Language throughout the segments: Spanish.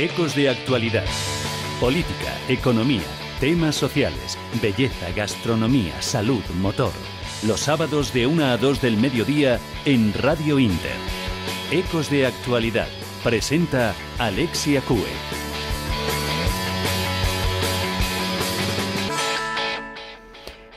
Ecos de actualidad. Política, economía, temas sociales, belleza, gastronomía, salud, motor. Los sábados de 1 a 2 del mediodía en Radio Inter. Ecos de actualidad. Presenta Alexia Cue.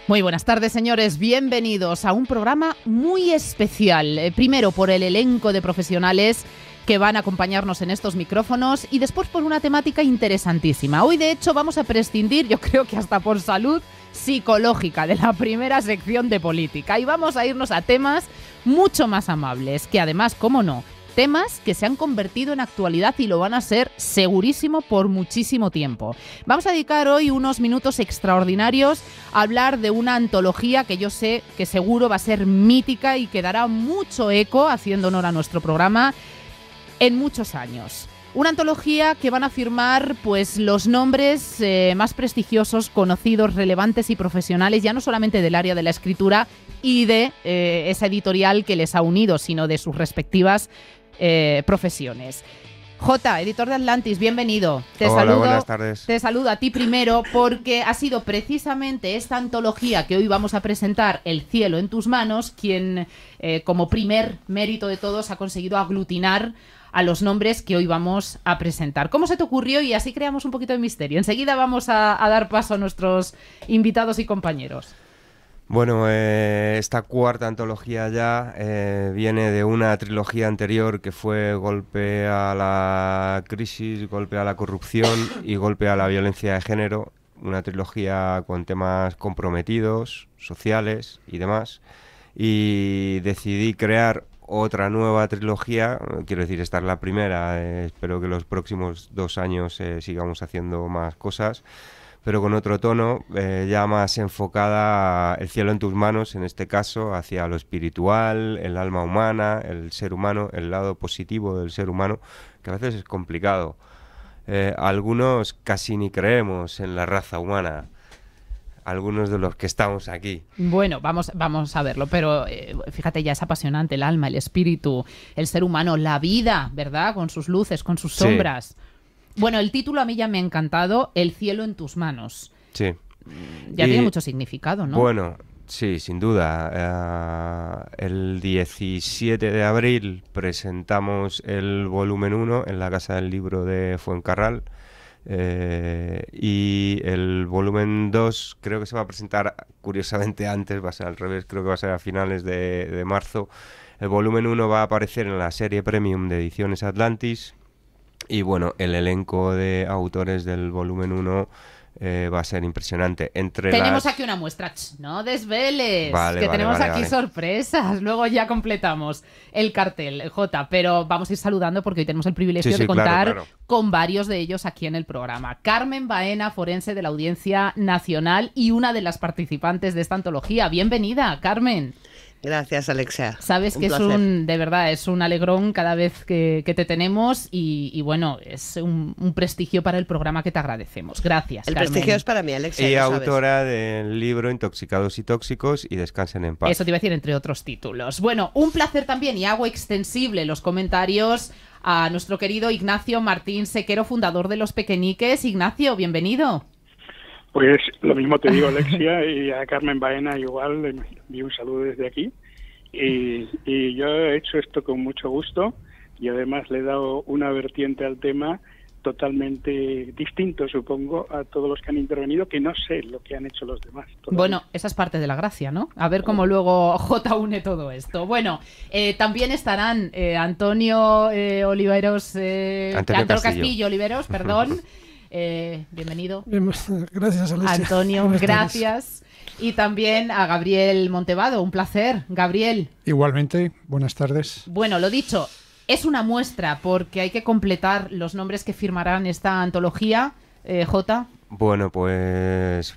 Muy buenas tardes, señores. Bienvenidos a un programa muy especial. Eh, primero por el elenco de profesionales que van a acompañarnos en estos micrófonos y después por una temática interesantísima. Hoy de hecho vamos a prescindir, yo creo que hasta por salud psicológica de la primera sección de política y vamos a irnos a temas mucho más amables, que además, cómo no, temas que se han convertido en actualidad y lo van a ser segurísimo por muchísimo tiempo. Vamos a dedicar hoy unos minutos extraordinarios a hablar de una antología que yo sé que seguro va a ser mítica y que dará mucho eco haciendo honor a nuestro programa en muchos años. Una antología que van a firmar pues, los nombres eh, más prestigiosos, conocidos, relevantes y profesionales, ya no solamente del área de la escritura y de eh, esa editorial que les ha unido, sino de sus respectivas eh, profesiones. J, editor de Atlantis, bienvenido. Te saludo. Buenas tardes. Te saludo a ti primero porque ha sido precisamente esta antología que hoy vamos a presentar, El cielo en tus manos, quien como primer mérito de todos ha conseguido aglutinar a los nombres que hoy vamos a presentar. ¿Cómo se te ocurrió? Y así creamos un poquito de misterio. Enseguida vamos a, dar paso a nuestros invitados y compañeros. Bueno, eh, esta cuarta antología ya eh, viene de una trilogía anterior que fue Golpe a la crisis, Golpe a la corrupción y Golpe a la violencia de género, una trilogía con temas comprometidos, sociales y demás. Y decidí crear otra nueva trilogía. Quiero decir, esta es la primera. Eh, espero que los próximos dos años eh, sigamos haciendo más cosas, pero con otro tono, eh, ya más enfocada el cielo en tus manos, en este caso, hacia lo espiritual, el alma humana, el ser humano, el lado positivo del ser humano, que a veces es complicado. algunos casi ni creemos en la raza humana algunos de los que estamos aquí. Bueno, vamos, vamos a verlo, pero eh, fíjate, ya es apasionante el alma, el espíritu, el ser humano, la vida, ¿verdad? Con sus luces, con sus sombras. Bueno, el título a mí ya me ha encantado, El cielo en tus manos. Sí. Ya tiene mucho significado, ¿no? Bueno, sí, sin duda. Eh, el 17 de abril presentamos el volumen 1 en la Casa del Libro de Fuencarral eh, y el volumen 2 creo que se va a presentar curiosamente antes, va a ser al revés, creo que va a ser a finales de, de marzo. El volumen 1 va a aparecer en la serie premium de ediciones Atlantis. Y bueno, el elenco de autores del volumen 1 eh, va a ser impresionante. Entre tenemos aquí una muestra, no desveles, que tenemos aquí sorpresas. Luego ya completamos el cartel, J, pero vamos a ir saludando porque hoy tenemos el privilegio de contar con varios de ellos aquí en el programa. Carmen Baena, forense de la Audiencia Nacional y una de las participantes de esta antología. Bienvenida, Carmen. Gracias, Alexia. Sabes que es un, de verdad, es un alegrón cada vez que, te tenemos y, bueno, es un, prestigio para el programa que te agradecemos. Gracias. El prestigio es para mí, Alexia. Y autora del libro Intoxicados y Tóxicos y Descansen en paz. Eso te iba a decir, entre otros títulos. Bueno, un placer también y hago extensible los comentarios a nuestro querido Ignacio Martín Sequero, fundador de Los Pequeñiques. Ignacio, bienvenido. Pues lo mismo te digo, Alexia, y a Carmen Baena igual, y un saludo desde aquí. Y, yo he hecho esto con mucho gusto y además le he dado una vertiente al tema totalmente distinto, supongo, a todos los que han intervenido, que no sé lo que han hecho los demás. Bueno, esa es parte de la gracia, ¿no? A ver cómo luego J une todo esto. Bueno, eh, también estarán eh, Antonio eh, Oliveros, Antonio, Castillo Oliveros, perdón. Eh, bienvenido. gracias, Alicia. Antonio, gracias. Y también a Gabriel Montevado, un placer. Gabriel. Igualmente, buenas tardes. Bueno, lo dicho, es una muestra porque hay que completar los nombres que firmarán esta antología. Eh, J. Bueno, pues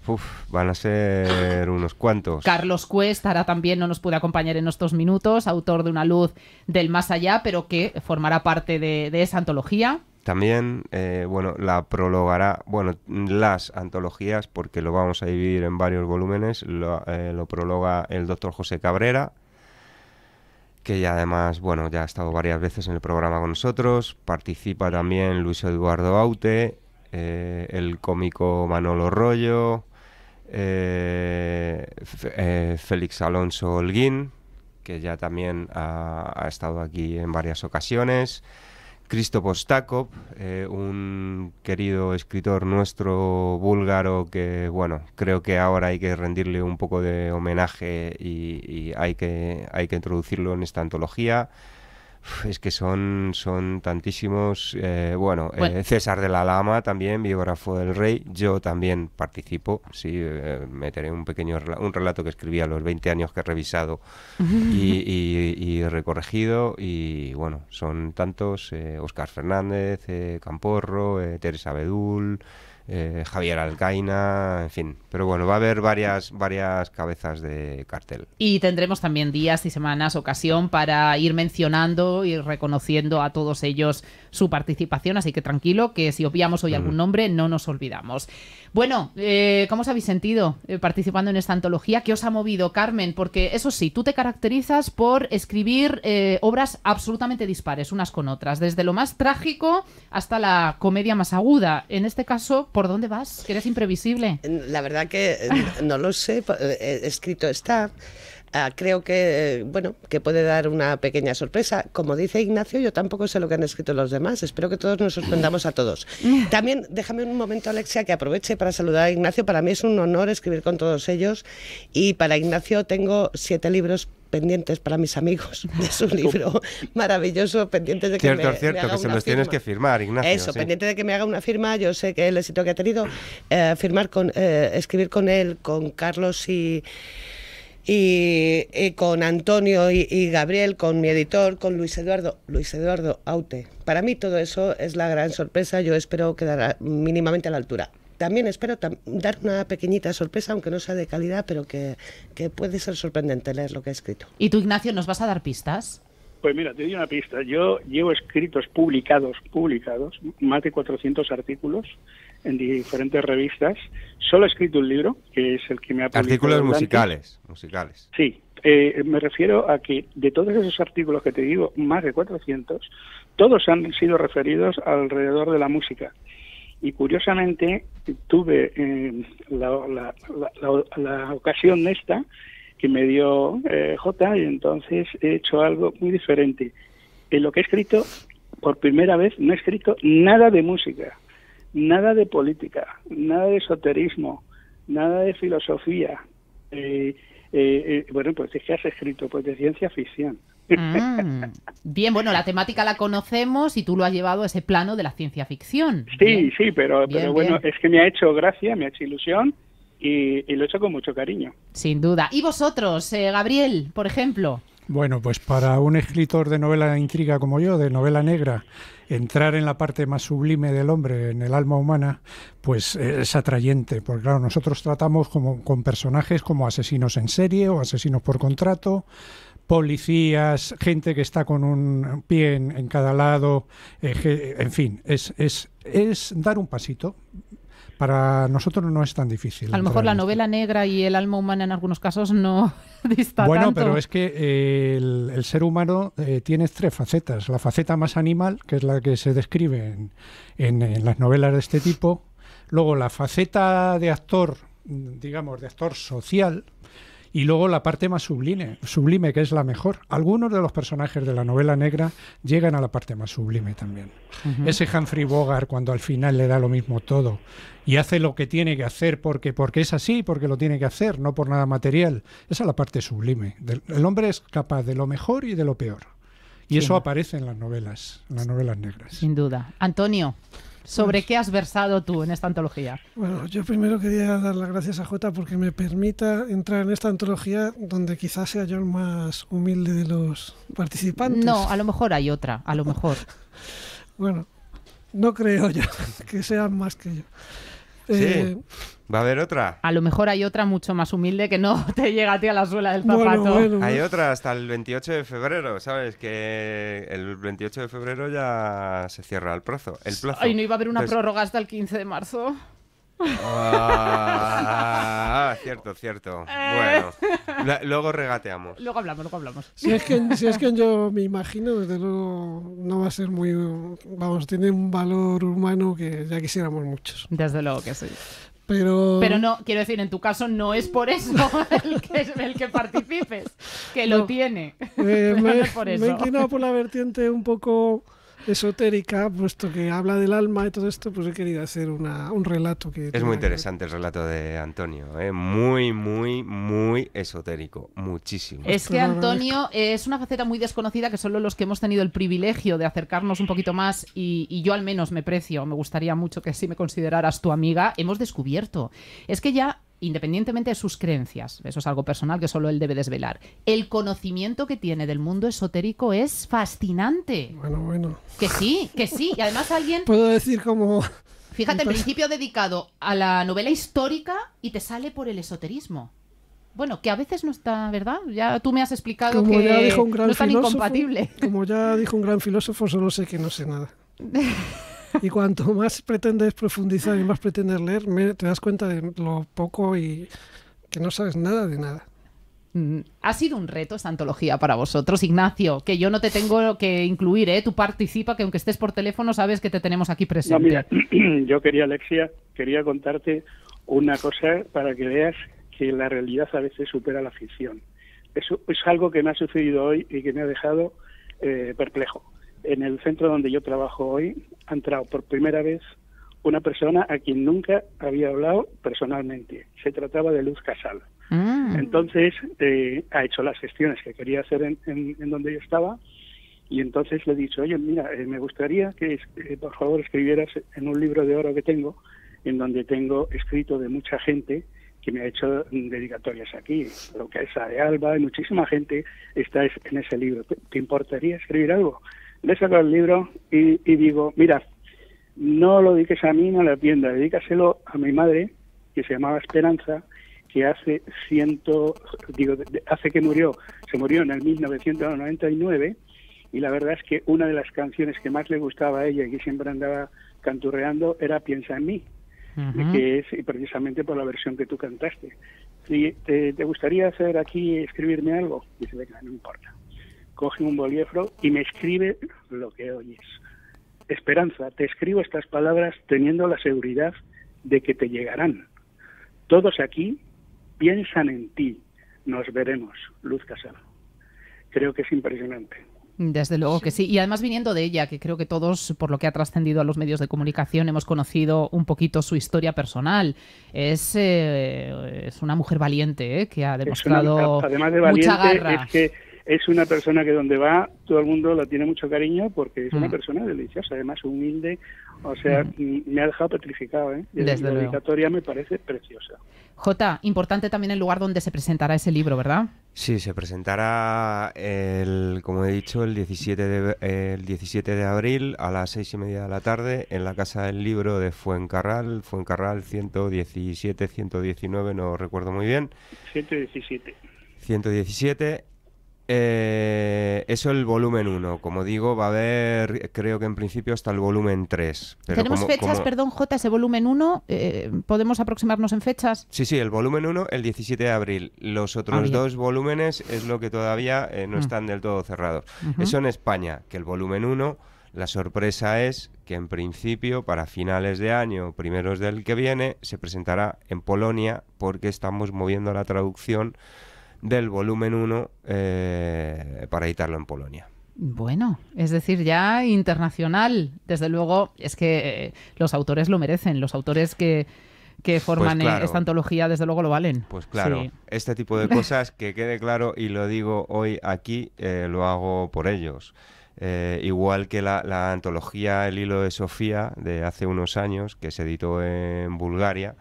van a ser unos cuantos. Carlos Cuesta, ahora también no nos puede acompañar en estos minutos, autor de Una luz del más allá, pero que formará parte de esa antología. También, eh, bueno, la prologará, bueno, las antologías, porque lo vamos a dividir en varios volúmenes, eh, lo, prologa el doctor José Cabrera, que ya además, bueno, ya ha estado varias veces en el programa con nosotros, participa también Luis Eduardo Aute, eh, el cómico Manolo Rollo, Félix Alonso Holguín, que ya también ha estado aquí en varias ocasiones, Cristopo Stakov, eh, un querido escritor nuestro búlgaro que, bueno, creo que ahora hay que rendirle un poco de homenaje y, hay, que, hay que introducirlo en esta antología. Es que son, tantísimos. Eh, eh, bueno, César de la Lama también, biógrafo del rey. Yo también participo, sí, eh, meteré un pequeño un relato que escribí a los 20 años que he revisado y, y recorregido. Y bueno, son tantos: Óscar Fernández, Camporro, Teresa Bedul. Eh, Javier Alcaina, en fin. Pero bueno, va a haber varias, varias cabezas de cartel. Y tendremos también días y semanas, ocasión para ir mencionando y reconociendo a todos ellos su participación. Así que tranquilo, que si obviamos hoy algún nombre, no nos olvidamos. Bueno, eh, ¿cómo os habéis sentido eh, participando en esta antología? ¿Qué os ha movido, Carmen? Porque eso sí, tú te caracterizas por escribir obras absolutamente dispares unas con otras, desde lo más trágico hasta la comedia más aguda. En este caso, ¿Por dónde vas? Que eres imprevisible. La verdad que no lo sé, eh, eh, escrito está. Ah, creo que eh, bueno que puede dar una pequeña sorpresa. Como dice Ignacio, yo tampoco sé lo que han escrito los demás. Espero que todos nos sorprendamos a todos. También déjame un momento, Alexia, que aproveche para saludar a Ignacio. Para mí es un honor escribir con todos ellos y para Ignacio tengo siete libros pendientes para mis amigos de su libro maravilloso, pendientes de que me, cierto, haga que se los tienes que firmar, Ignacio. Eso, pendiente de que me haga una firma, yo sé que el éxito que ha tenido, eh, firmar con, eh, escribir con él, con Carlos y... Y, con Antonio y, y, Gabriel, con mi editor, con Luis Eduardo, Luis Eduardo Aute. Para mí todo eso es la gran sorpresa, yo espero quedar mínimamente a la altura. También espero dar una pequeñita sorpresa, aunque no sea de calidad, pero que, puede ser sorprendente leer lo que he escrito. ¿Y tú, Ignacio, nos vas a dar pistas? Pues mira, te doy una pista. Yo llevo escritos publicados, publicados, más de 400 artículos en diferentes revistas. Solo he escrito un libro, que es el que me ha publicado. Artículos musicales, musicales. Sí, eh, me refiero a que de todos esos artículos que te digo, más de 400, todos han sido referidos alrededor de la música. Y curiosamente tuve eh, la, la, la, ocasión esta que me dio eh, J y entonces he hecho algo muy diferente. En lo que he escrito, por primera vez, no he escrito nada de música, nada de política, nada de esoterismo, nada de filosofía. Eh, bueno, pues que has escrito? Pues de ciencia ficción. Mm. Bien, bueno, la temática la conocemos y tú lo has llevado a ese plano de la ciencia ficción. Sí, sí, pero, bueno, es que me ha hecho gracia, me ha hecho ilusión y, lo he hecho con mucho cariño. Sin duda. ¿Y vosotros, eh, Gabriel, por ejemplo? Bueno, pues para un escritor de novela intriga como yo, de novela negra, entrar en la parte más sublime del hombre, en el alma humana, pues es atrayente, porque claro, nosotros tratamos como, con personajes como asesinos en serie o asesinos por contrato, policías, gente que está con un pie en, cada lado, eh, en fin, es, es, dar un pasito, para nosotros no es tan difícil. A lo mejor la novela negra y el alma humana en algunos casos no dista Bueno, pero es que eh, el, ser humano eh, tiene tres facetas. La faceta más animal, que es la que se describe en, las novelas de este tipo. Luego la faceta de actor, digamos, de actor social, y luego la parte más sublime, sublime que es la mejor. Algunos de los personajes de la novela negra llegan a la parte más sublime también. Ese Humphrey Bogart cuando al final le da lo mismo todo y hace lo que tiene que hacer porque porque es así, porque lo tiene que hacer, no por nada material. Esa es la parte sublime. El hombre es capaz de lo mejor y de lo peor. Y eso aparece en las novelas, en las novelas negras. Sin duda. Antonio sobre qué has versado tú en esta antología. Bueno, yo primero quería dar las gracias a Jota porque me permita entrar en esta antología donde quizás sea yo el más humilde de los participantes. No, a lo mejor hay otra, a lo mejor. bueno, no creo yo que sean más que yo. Sí. Eh, ¿Va a haber otra? A lo mejor hay otra mucho más humilde que no te llega a ti a la suela del zapato. Hay otra hasta el 28 de febrero, ¿sabes? Que el 28 de febrero ya se cierra el plazo. Ay, no iba a haber una prórroga hasta el 15 de marzo. Ah, cierto, cierto. Eh. Bueno, luego regateamos. Luego hablamos, luego hablamos. es, que, si es que yo me imagino, desde luego no va a ser muy. Vamos, tiene un valor humano que ya quisiéramos muchos. Desde luego que sí. Pero... pero no, quiero decir, en tu caso no es por eso el que, participes, que lo tiene. Eh, me, por eso. me he inclinado por la vertiente un poco esotérica, puesto que habla del alma y todo esto, pues he querido hacer un relato que... Es muy interesante el relato de Antonio, ¿eh? muy, muy, muy esotérico, muchísimo. Es que Antonio es una faceta muy desconocida que solo los que hemos tenido el privilegio de acercarnos un poquito más, y, y yo al menos me precio, me gustaría mucho que así me consideraras tu amiga, hemos descubierto. Es que ya independientemente de sus creencias, eso es algo personal que solo él debe desvelar. El conocimiento que tiene del mundo esotérico es fascinante. Bueno, bueno. Que sí, que sí. Y además alguien... Puedo decir como... Fíjate, en principio dedicado a la novela histórica y te sale por el esoterismo. Bueno, que a veces no está, ¿verdad? Ya tú me has explicado que no es tan incompatible. Como ya dijo un gran filósofo, solo sé que no sé nada. Y cuanto más pretendes profundizar y más pretendes leer, te das cuenta de lo poco y que no sabes nada de nada. Mm, ha sido un reto esta antología para vosotros, Ignacio, que yo no te tengo que incluir, ¿eh? Tú participa, que aunque estés por teléfono, sabes que te tenemos aquí presente. yo quería, Alexia, quería contarte una cosa para que veas que la realidad a veces supera la ficción. Eso es algo que me ha sucedido hoy y que me ha dejado eh, perplejo en el centro donde yo trabajo hoy ha entrado por primera vez una persona a quien nunca había hablado personalmente. Se trataba de Luz Casal. Ah. Entonces eh, ha hecho las gestiones que quería hacer en, donde yo estaba y entonces le he dicho, oye, mira, eh, me gustaría que eh, por favor escribieras en un libro de oro que tengo, en donde tengo escrito de mucha gente que me ha hecho dedicatorias aquí, lo que es de Alba y muchísima gente está en ese libro. ¿Te importaría escribir algo? le saco el libro y, digo, mira, no lo dediques a mí, no a la tienda, dedícaselo a mi madre, que se llamaba Esperanza, que hace ciento, digo, hace que murió, se murió en el 1999 y la verdad es que una de las canciones que más le gustaba a ella y que siempre andaba canturreando era Piensa en mí, que es precisamente por la versión que tú cantaste. ¿Te, eh, te, gustaría hacer aquí, escribirme algo? dice, venga, no importa coge un bolígrafo y me escribe lo que oyes. Esperanza, te escribo estas palabras teniendo la seguridad de que te llegarán. Todos aquí piensan en ti. Nos veremos, Luz Casal. Creo que es impresionante. Desde luego que sí. Y además viniendo de ella, que creo que todos, por lo que ha trascendido a los medios de comunicación, hemos conocido un poquito su historia personal. Es, eh, es una mujer valiente, eh, que ha demostrado además mucha garra. Es que es una persona que donde va todo el mundo la tiene mucho cariño porque es una mm. persona deliciosa, además humilde, o sea, mm. Mm, me ha dejado petrificado, ¿eh? Desde la dedicatoria me parece preciosa. J, importante también el lugar donde se presentará ese libro, ¿verdad? Sí, se presentará, el, como he dicho, el 17, de, el 17 de abril a las seis y media de la tarde en la Casa del Libro de Fuencarral, Fuencarral 117, 119, no recuerdo muy bien. 117. 117 eh, eso el volumen 1. Como digo, va a haber, creo que en principio, hasta el volumen 3. ¿Tenemos fechas, perdón, J, ese volumen 1? Eh, ¿Podemos aproximarnos en fechas? Sí, sí, el volumen 1 el 17 de abril. Los otros ah, dos volúmenes es lo que todavía eh, no mm. están del todo cerrados. Eso en España, que el volumen 1, la sorpresa es que en principio, para finales de año, primeros del que viene, se presentará en Polonia porque estamos moviendo la traducción del volumen 1 eh, para editarlo en Polonia. Bueno, es decir, ya internacional. Desde luego, es que eh, los autores lo merecen, los autores que, pues forman eh, esta antología, desde luego lo valen. Pues claro, este tipo de cosas, que quede claro y lo digo hoy aquí, lo hago por ellos. igual que la, la, antología El hilo de Sofía de hace unos años, que se editó en Bulgaria,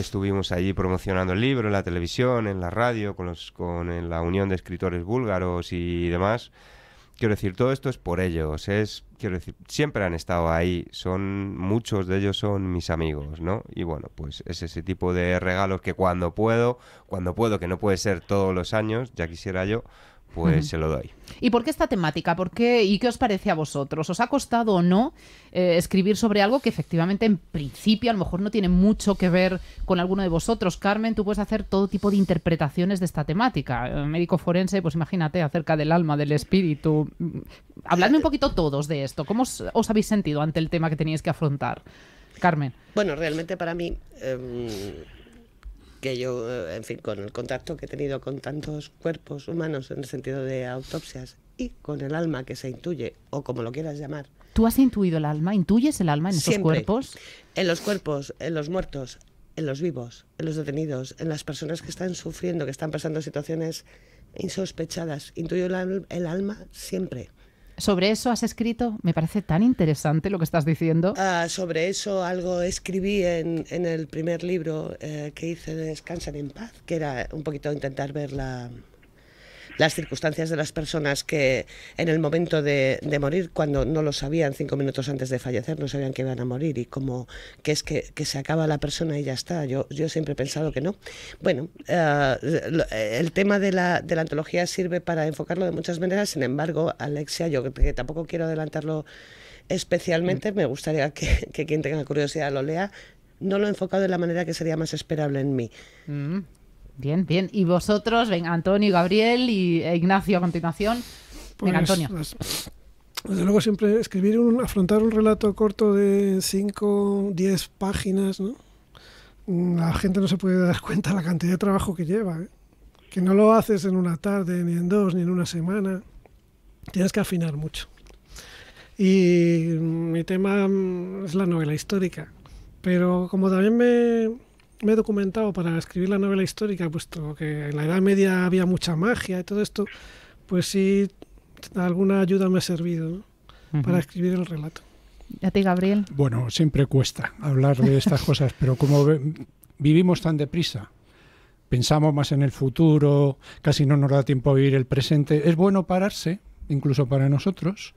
estuvimos allí promocionando el libro, en la televisión, en la radio, con, los, con la Unión de Escritores Búlgaros y demás. Quiero decir, todo esto es por ellos, es, quiero decir, siempre han estado ahí, son, muchos de ellos son mis amigos, ¿no? Y bueno, pues es ese tipo de regalos que cuando puedo, cuando puedo, que no puede ser todos los años, ya quisiera yo, pues se lo doy. ¿Y por qué esta temática? ¿Por qué? ¿Y qué os parece a vosotros? ¿Os ha costado o no eh, escribir sobre algo que efectivamente en principio a lo mejor no tiene mucho que ver con alguno de vosotros? Carmen, tú puedes hacer todo tipo de interpretaciones de esta temática. Eh, médico forense, pues imagínate, acerca del alma, del espíritu. Mm, habladme un poquito todos de esto. ¿Cómo os, habéis sentido ante el tema que teníais que afrontar? Carmen. Bueno, realmente para mí... Em, que yo, eh, en fin, con el contacto que he tenido con tantos cuerpos humanos en el sentido de autopsias y con el alma que se intuye, o como lo quieras llamar. ¿Tú has intuido el alma? ¿Intuyes el alma en esos cuerpos? En los cuerpos, en los muertos, en los vivos, en los detenidos, en las personas que están sufriendo, que están pasando situaciones insospechadas. Intuyo el alma siempre sobre eso has escrito, me parece tan interesante lo que estás diciendo. Ah, sobre eso algo escribí en, el primer libro eh, que hice, Descansan en paz, que era un poquito intentar ver la las circunstancias de las personas que en el momento de, morir, cuando no lo sabían cinco minutos antes de fallecer, no sabían que iban a morir y como que es que, se acaba la persona y ya está. Yo, yo siempre he pensado que no. Bueno, eh, eh, el tema de la, antología sirve para enfocarlo de muchas maneras, sin embargo, Alexia, yo que tampoco quiero adelantarlo especialmente, mm. me gustaría que, quien tenga curiosidad lo lea, no lo he enfocado de la manera que sería más esperable en mí. Mm. Bien, bien. Y vosotros, venga Antonio, Gabriel y Ignacio a continuación. Venga, pues, Antonio. desde luego siempre escribir un, afrontar un relato corto de 5, 10 páginas, ¿no? Mm, la gente no se puede dar cuenta de la cantidad de trabajo que lleva, ¿eh? que no lo haces en una tarde, ni en dos, ni en una semana. Tienes que afinar mucho. Y mm, mi tema mm, es la novela histórica. Pero como también me, me he documentado para escribir la novela histórica, puesto que en la Edad Media había mucha magia y todo esto, pues sí, alguna ayuda me ha servido para escribir el relato. ¿A ti, Gabriel? Bueno, siempre cuesta hablar de estas cosas, pero como vivimos tan deprisa, pensamos más en el futuro, casi no nos da tiempo a vivir el presente, es bueno pararse, incluso para nosotros,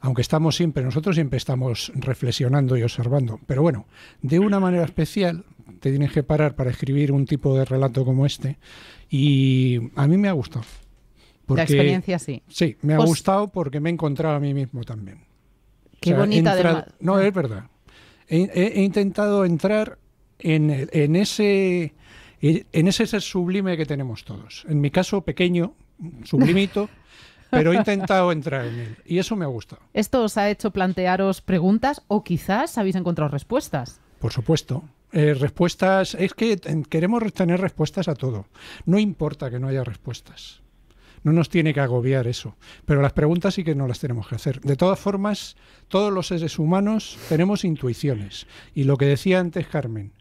aunque estamos siempre, nosotros siempre estamos reflexionando y observando, pero bueno, de una manera especial te tienes que parar para escribir un tipo de relato como este y a mí me ha gustado. la experiencia sí. Sí, me ha pues gustado porque me he encontrado a mí mismo también. Qué bonita No, es verdad. He, intentado entrar en, ese, en ese ser sublime que tenemos todos. En mi caso, pequeño, sublimito. pero he intentado entrar en él y eso me ha gustado. ¿Esto os ha hecho plantearos preguntas o quizás habéis encontrado respuestas? Por supuesto. Eh, respuestas, es que queremos tener respuestas a todo. No importa que no haya respuestas. No nos tiene que agobiar eso. Pero las preguntas sí que no las tenemos que hacer. De todas formas, todos los seres humanos tenemos intuiciones. Y lo que decía antes Carmen,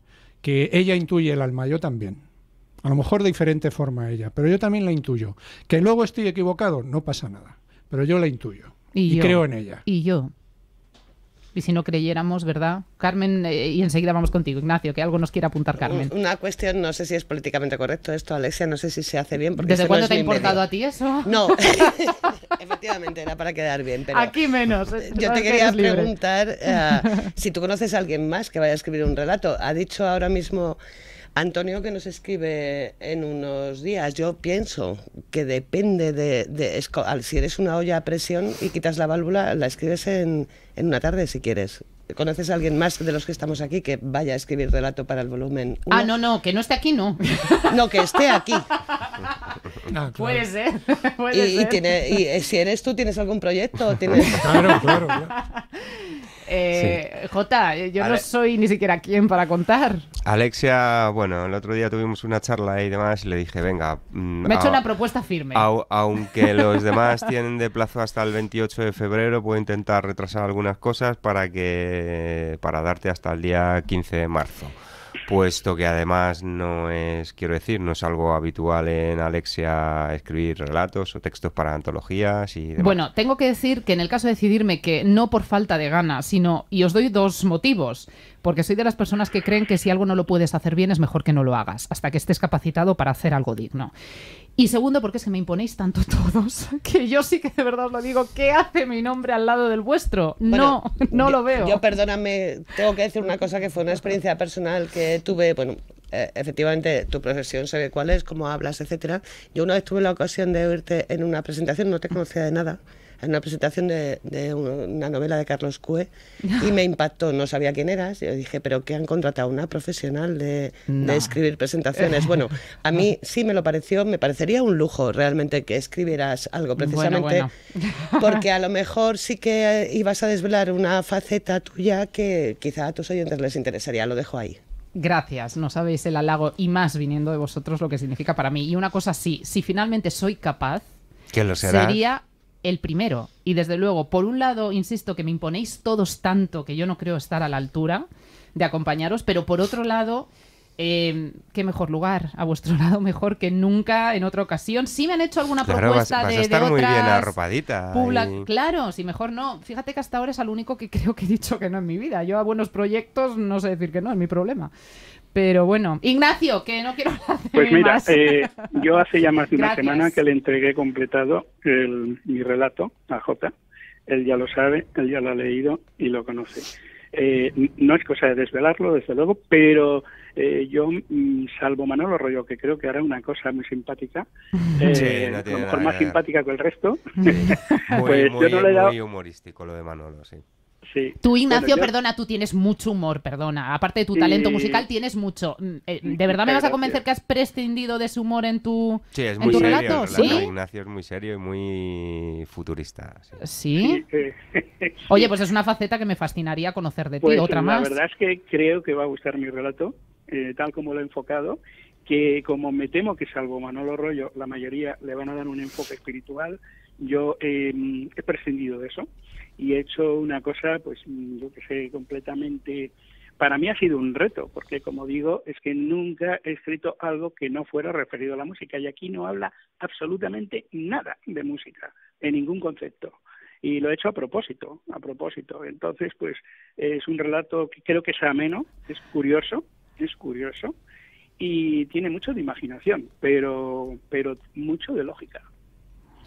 que ella intuye el alma, yo también. A lo mejor de diferente forma a ella, pero yo también la intuyo. Que luego estoy equivocado, no pasa nada, pero yo la intuyo y, creo en ella. Y yo. Y si no creyéramos, ¿verdad? Carmen, eh, y enseguida vamos contigo, Ignacio, que algo nos quiere apuntar Carmen. Una cuestión, no sé si es políticamente correcto esto, Alexia, no sé si se hace bien. ¿Desde cuándo te ha importado a ti eso? No, efectivamente, era para quedar bien. Aquí menos. Yo te quería preguntar eh, si tú conoces a alguien más que vaya a escribir un relato. Ha dicho ahora mismo Antonio que nos escribe en unos días, yo pienso que depende de, de si eres una olla a presión y quitas la válvula, la escribes en, una tarde si quieres. ¿Conoces a alguien más de los que estamos aquí que vaya a escribir relato para el volumen? Ah, no, no, que no esté aquí, no. No, que esté aquí. Ah, puede ser. y, eh, si eres tú, ¿tienes algún proyecto? claro, claro, eh, Jota, yo no soy ni siquiera quien para contar. Alexia, bueno, el otro día tuvimos una charla y demás y le dije, venga... Mm, Me ha hecho una propuesta firme. aunque los demás tienen de plazo hasta el 28 de febrero, puedo intentar retrasar algunas cosas para que para darte hasta el día 15 de marzo puesto que además no es, quiero decir, no es algo habitual en Alexia escribir relatos o textos para antologías y demás. Bueno, tengo que decir que en el caso de decidirme que no por falta de ganas, sino, y os doy dos motivos, porque soy de las personas que creen que si algo no lo puedes hacer bien es mejor que no lo hagas, hasta que estés capacitado para hacer algo digno. Y segundo, porque es que me imponéis tanto todos, que yo sí que de verdad os lo digo, ¿qué hace mi nombre al lado del vuestro? no, no lo veo. Yo perdóname, tengo que decir una cosa que fue una experiencia personal que tuve, bueno, eh, efectivamente tu profesión sabe cuál es, cómo hablas, etcétera. Yo una vez tuve la ocasión de oírte en una presentación, no te conocía de nada en una presentación de, una novela de Carlos Cue y me impactó. No sabía quién eras. Yo dije, ¿pero qué han contratado? ¿Una profesional de, escribir presentaciones? Bueno, a mí sí me lo pareció, me parecería un lujo realmente que escribieras algo, precisamente porque a lo mejor sí que eh, ibas a desvelar una faceta tuya que quizá a tus oyentes les interesaría. Lo dejo ahí. Gracias, no sabéis el halago y más viniendo de vosotros lo que significa para mí. Y una cosa sí, si finalmente soy capaz, que lo será? sería el primero. Y desde luego, por un lado, insisto que me imponéis todos tanto que yo no creo estar a la altura de acompañaros, pero por otro lado, eh, qué mejor lugar, a vuestro lado mejor que nunca en otra ocasión. Sí me han hecho alguna propuesta de, muy bien arropadita. Claro, si mejor no. Fíjate que hasta ahora es al único que creo que he dicho que no en mi vida. Yo a buenos proyectos no sé decir que no, es mi problema. Pero bueno, Ignacio, que no quiero Pues mira, eh, yo hace ya más de una semana que le entregué completado mi relato a Jota. Él ya lo sabe, él ya lo ha leído y lo conoce. Eh, no es cosa de desvelarlo, desde luego, pero eh, yo, mm, salvo Manolo Rollo, que creo que hará una cosa muy simpática, a lo mejor más simpática que el resto, pues yo no le he dado... muy humorístico lo de Manolo, sí. Tú, Ignacio, perdona, tú tienes mucho humor, perdona. Aparte de tu talento musical, tienes mucho. Mm, eh, ¿De verdad me vas a convencer que has prescindido de su humor en tu, sí, es muy serio, Ignacio es muy serio y muy futurista. ¿Sí? Oye, pues es una faceta que me fascinaría conocer de ti. Pues otra más. La verdad es que creo que va a gustar mi relato, eh, tal como lo he enfocado que como me temo que salvo Manolo Rollo, la mayoría le van a dar un enfoque espiritual, yo eh, he prescindido de eso y he hecho una cosa, pues mm, yo que sé, completamente... Para mí ha sido un reto, porque como digo, es que nunca he escrito algo que no fuera referido a la música y aquí no habla absolutamente nada de música, en ningún concepto y lo he hecho a propósito, a propósito. Entonces, pues es un relato que creo que es ameno, es curioso, es curioso y tiene mucho de imaginación, pero pero mucho de lógica.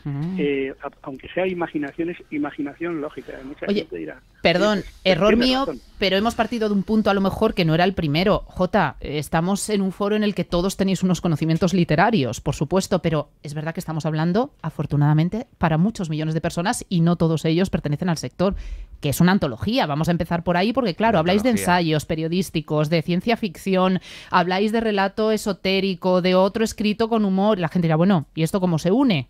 Mm. Eh, aunque sea imaginación, es imaginación lógica. ¿eh? Mucha dirá, perdón, pues, error mío, pero hemos partido de un punto a lo mejor que no era el primero. Jota, estamos en un foro en el que todos tenéis unos conocimientos literarios, por supuesto, pero es verdad que estamos hablando, afortunadamente, para muchos millones de personas y no todos ellos pertenecen al sector, que es una antología. Vamos a empezar por ahí porque, claro, habláis de ensayos periodísticos, de ciencia ficción, habláis de relato esotérico, de otro escrito con humor. La gente dirá, bueno, ¿y esto cómo se une?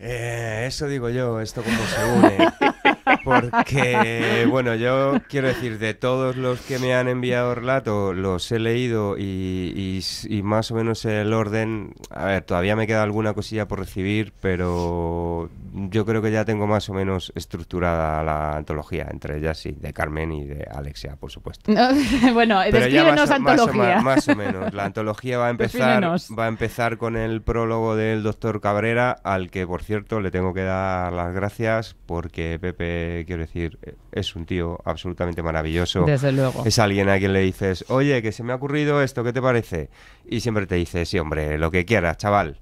Eh, eso digo yo, esto como se une. Porque, bueno, yo quiero decir, de todos los que me han enviado relato, los he leído y, más o menos el orden. A ver, todavía me queda alguna cosilla por recibir, pero yo creo que ya tengo más o menos estructurada la antología, entre ellas sí, de Carmen y de Alexia, por supuesto. bueno, descríbenos más, antología. Más, o, menos. La antología va a empezar, va a empezar con el prólogo del doctor Cabrera, al que por cierto le tengo que dar las gracias porque Pepe eh, quiero decir, es un tío absolutamente maravilloso. Desde luego. Es alguien a quien le dices, oye, que se me ha ocurrido esto, ¿qué te parece? Y siempre te dice, sí, hombre, lo que quieras, chaval.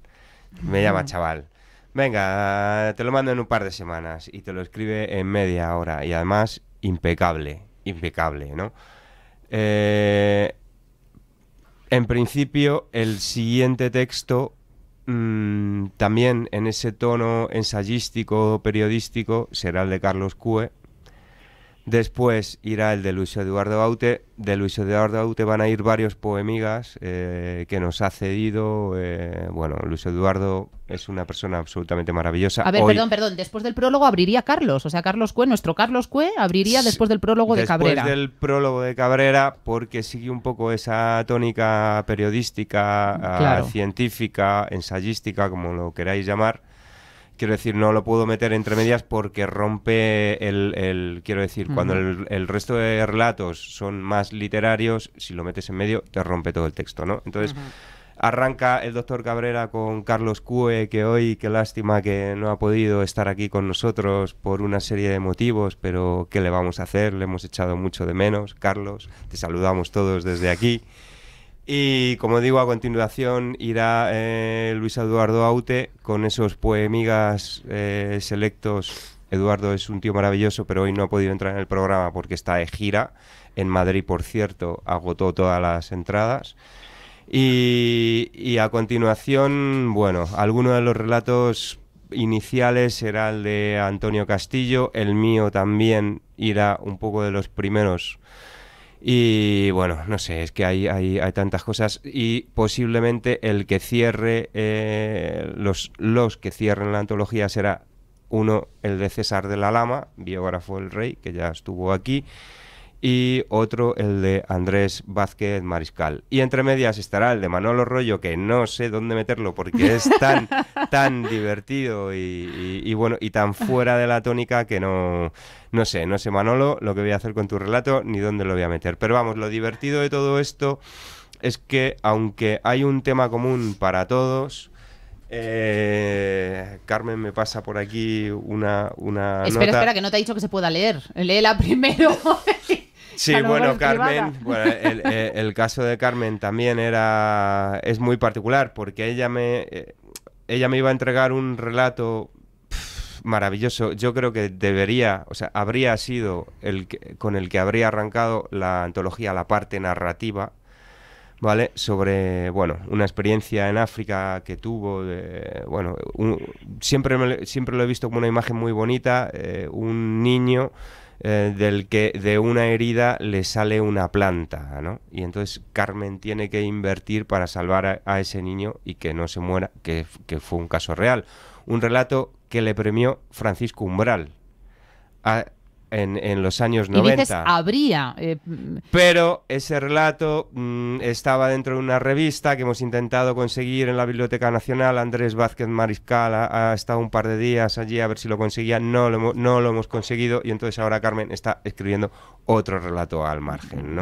Me llama chaval. Venga, te lo mando en un par de semanas y te lo escribe en media hora. Y además, impecable, impecable, ¿no? Eh, en principio, el siguiente texto Mm, también en ese tono ensayístico, periodístico, será el de Carlos Cue, Después irá el de Luis Eduardo Aute. De Luis Eduardo Aute van a ir varios poemigas eh, que nos ha cedido. Eh, bueno, Luis Eduardo es una persona absolutamente maravillosa. A ver, perdón, perdón. Después del prólogo abriría Carlos. O sea, Carlos Cue, nuestro Carlos Cue, abriría después del prólogo de Cabrera. Después del prólogo de Cabrera, porque sigue un poco esa tónica periodística, ah, científica, ensayística, como lo queráis llamar Quiero decir, no lo puedo meter entre medias porque rompe el... el quiero decir, cuando el, el, resto de relatos son más literarios, si lo metes en medio, te rompe todo el texto, ¿no? Entonces... Arranca el doctor Cabrera con Carlos Cue, que hoy, qué lástima que no ha podido estar aquí con nosotros por una serie de motivos, pero ¿qué le vamos a hacer? Le hemos echado mucho de menos. Carlos, te saludamos todos desde aquí. Y como digo, a continuación irá eh, Luis Eduardo Aute con esos poemigas eh, selectos. Eduardo es un tío maravilloso, pero hoy no ha podido entrar en el programa porque está de gira. En Madrid, por cierto, agotó todas las entradas. Y, a continuación, bueno, alguno de los relatos iniciales será el de Antonio Castillo, el mío también irá un poco de los primeros y bueno, no sé, es que hay, tantas cosas y posiblemente el que cierre, eh, los, los que cierren la antología será uno, el de César de la Lama, biógrafo del rey, que ya estuvo aquí y otro el de Andrés Vázquez Mariscal. Y entre medias estará el de Manolo Rollo, que no sé dónde meterlo porque es tan, tan divertido y, bueno, y tan fuera de la tónica que no, no sé, no sé Manolo lo que voy a hacer con tu relato ni dónde lo voy a meter. Pero vamos, lo divertido de todo esto es que aunque hay un tema común para todos, eh, Carmen me pasa por aquí una, una Espera, espera, que no te ha dicho que se pueda leer. Léela primero. Sí, bueno, Carmen, eh, el, caso de Carmen también era es muy particular porque ella me eh, ella me iba a entregar un relato maravilloso. Yo creo que debería, o sea, habría sido el con el que habría arrancado la antología, la parte narrativa, ¿vale? Sobre, bueno, una experiencia en África que tuvo, de, bueno, siempre, siempre lo he visto como una imagen muy bonita, eh, un niño eh, del que de una herida le sale una planta, ¿no? Y entonces Carmen tiene que invertir para salvar a, ese niño y que no se muera, que, que, fue un caso real. Un relato que le premió Francisco Umbral. A, en, los años 90. habría. Eh, Pero ese relato mm, estaba dentro de una revista que hemos intentado conseguir en la Biblioteca Nacional. Andrés Vázquez Mariscal ha, estado un par de días allí a ver si lo conseguía. No lo, no lo hemos conseguido y entonces ahora Carmen está escribiendo otro relato al margen,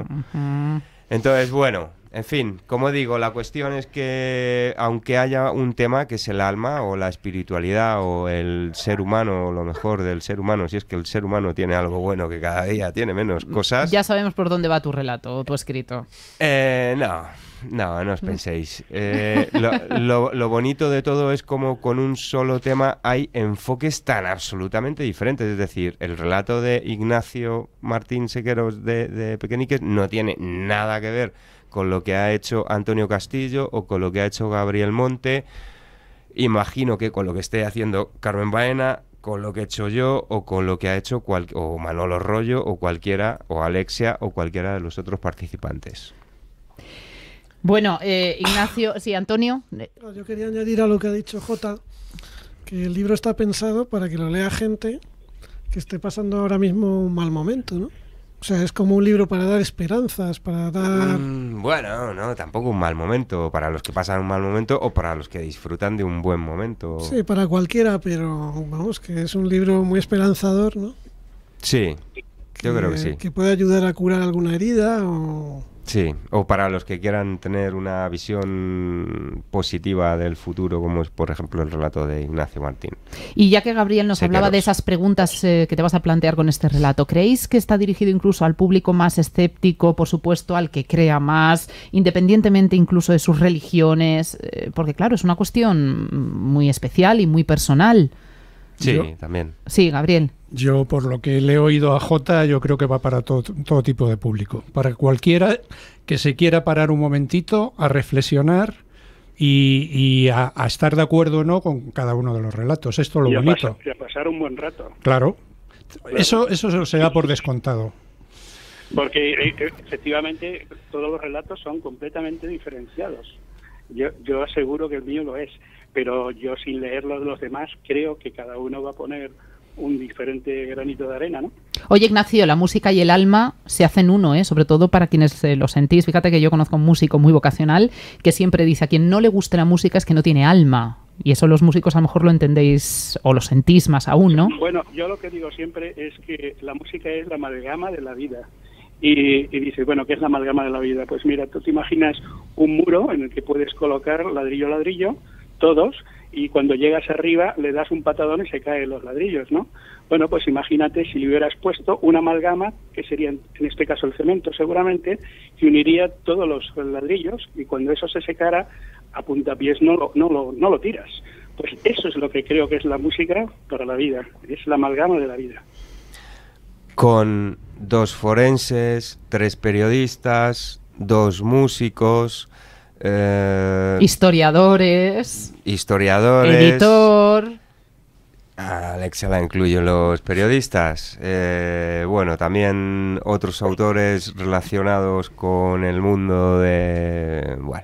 Entonces, bueno, en fin, como digo, la cuestión es que aunque haya un tema que es el alma o la espiritualidad o el ser humano o lo mejor del ser humano, si es que el ser humano tiene algo bueno que cada día tiene menos mm, cosas. Ya sabemos por dónde va tu relato o tu escrito. Eh, no, no, no os mm. penséis. Eh, lo, bonito de todo es como con un solo tema hay enfoques tan absolutamente diferentes. Es decir, el relato de Ignacio Martín Sequeros de, de Pequeñiques no tiene nada que ver con lo que ha hecho Antonio Castillo o con lo que ha hecho Gabriel Monte. Imagino que con lo que esté haciendo Carmen Baena, con lo que he hecho yo o con lo que ha hecho o Manolo Rollo o cualquiera o Alexia o cualquiera de los otros participantes. Bueno, eh, Ignacio, sí, Antonio. Yo quería añadir a lo que ha dicho Jota, que el libro está pensado para que lo lea gente que esté pasando ahora mismo un mal momento, ¿no? O sea, es como un libro para dar esperanzas, para dar... Mm, bueno, no, tampoco un mal momento, para los que pasan un mal momento o para los que disfrutan de un buen momento. Sí, para cualquiera, pero vamos, que es un libro muy esperanzador, ¿no? Sí, yo creo que sí. Que puede ayudar a curar alguna herida o... Sí, o para los que quieran tener una visión positiva del futuro, como es, por ejemplo, el relato de Ignacio Martín. Y ya que Gabriel nos hablaba de esas preguntas eh, que te vas a plantear con este relato, ¿creéis que está dirigido incluso al público más escéptico, por supuesto, al que crea más, independientemente incluso de sus religiones? Eh, porque, claro, es una cuestión muy especial y muy personal. Sí, también. Sí, Gabriel. Yo, por lo que le he oído a Jota, yo creo que va para todo, tipo de público. Para cualquiera que se quiera parar un momentito a reflexionar y, a, estar de acuerdo o no con cada uno de los relatos. Esto lo bonito. pasar, y a pasar un buen rato. Claro. Eso, eso se da por descontado. Porque eh, efectivamente todos los relatos son completamente diferenciados. Yo, yo aseguro que el mío lo es pero yo sin leer los, los demás creo que cada uno va a poner un diferente granito de arena, ¿no? Oye, Ignacio, la música y el alma se hacen uno, ¿eh? sobre todo para quienes eh, lo sentís. Fíjate que yo conozco un músico muy vocacional que siempre dice, a quien no le gusta la música es que no tiene alma. Y eso los músicos a lo mejor lo entendéis o lo sentís más aún, ¿no? Bueno, yo lo que digo siempre es que la música es la amalgama de la vida. Y, y dices, bueno, ¿qué es la amalgama de la vida? Pues mira, tú te imaginas un muro en el que puedes colocar ladrillo a ladrillo, todos, y cuando llegas arriba le das un patadón y se caen los ladrillos, ¿no? Bueno, pues imagínate si le hubieras puesto una amalgama, que sería en este caso el cemento seguramente, que uniría todos los ladrillos y cuando eso se secara, a puntapiés no no no lo tiras. Pues eso es lo que creo que es la música para la vida, es la amalgama de la vida. Con dos forenses, tres periodistas, dos músicos, eh, historiadores. Historiadores. Editor. Alex la incluyo. los periodistas. Eh, bueno, también otros autores relacionados con el mundo de. Bueno,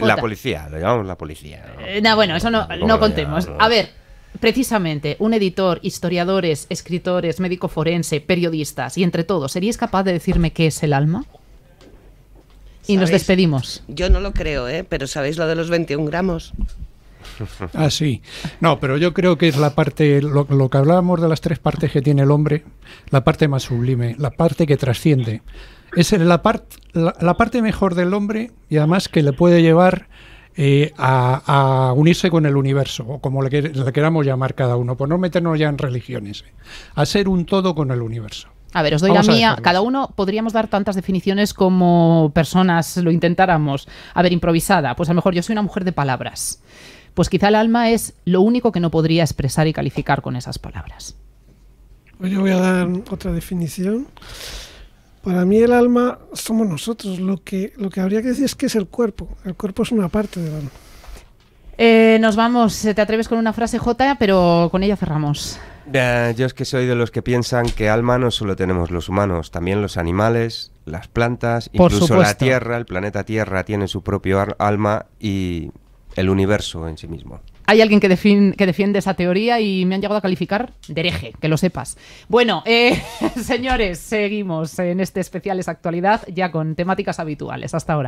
la, policía, lo llamamos la policía. ¿no? Eh, bueno, eso no, no contemos. A ver, precisamente, un editor, historiadores, escritores, médico forense, periodistas y entre todos, ¿serías capaz de decirme qué es el alma? Y nos despedimos. Yo no lo creo, ¿eh? pero ¿sabéis lo de los 21 gramos? Ah, sí. No, pero yo creo que es la parte, lo, que hablábamos de las tres partes que tiene el hombre, la parte más sublime, la parte que trasciende. Es la, la, parte mejor del hombre y además que le puede llevar eh, a, unirse con el universo, o como le, queramos llamar cada uno, por no meternos ya en religiones, ¿eh? a ser un todo con el universo. A ver, os doy la mía. Cada uno podríamos dar tantas definiciones como personas lo intentáramos. A ver, improvisada. Pues a lo mejor yo soy una mujer de palabras. Pues quizá el alma es lo único que no podría expresar y calificar con esas palabras. Hoy pues yo voy a dar otra definición. Para mí el alma somos nosotros. Lo que, lo que habría que decir es que es el cuerpo. El cuerpo es una parte del alma. Eh, nos vamos. Eh, te atreves con una frase J, pero con ella cerramos yo es que soy de los que piensan que alma no solo tenemos los humanos, también los animales, las plantas, incluso la Tierra, el planeta Tierra tiene su propio alma y el universo en sí mismo. Hay alguien que, defiende esa teoría y me han llegado a calificar de hereje, que lo sepas. Bueno, eh, señores, seguimos en este especial es actualidad ya con temáticas habituales. Hasta ahora.